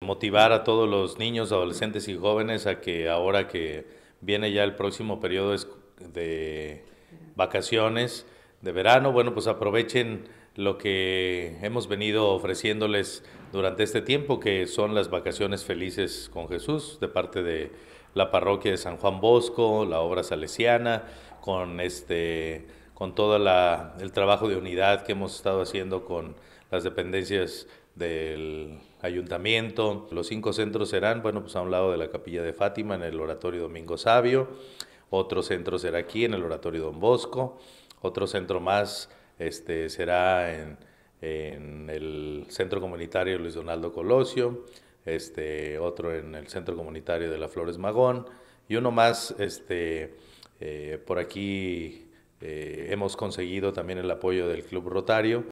Motivar a todos los niños, adolescentes y jóvenes a que ahora que viene ya el próximo periodo de vacaciones de verano, bueno, pues aprovechen lo que hemos venido ofreciéndoles durante este tiempo, que son las vacaciones felices con Jesús, de parte de la parroquia de San Juan Bosco, la obra salesiana, con este con todo el trabajo de unidad que hemos estado haciendo con las dependencias del ayuntamiento. Los cinco centros serán, bueno, pues a un lado de la capilla de Fátima, en el oratorio Domingo Sabio, otro centro será aquí, en el oratorio Don Bosco, otro centro más este, será en, el centro comunitario Luis Donaldo Colosio, este, otro en el centro comunitario de la Flores Magón y uno más este, eh, por aquí eh, hemos conseguido también el apoyo del Club Rotario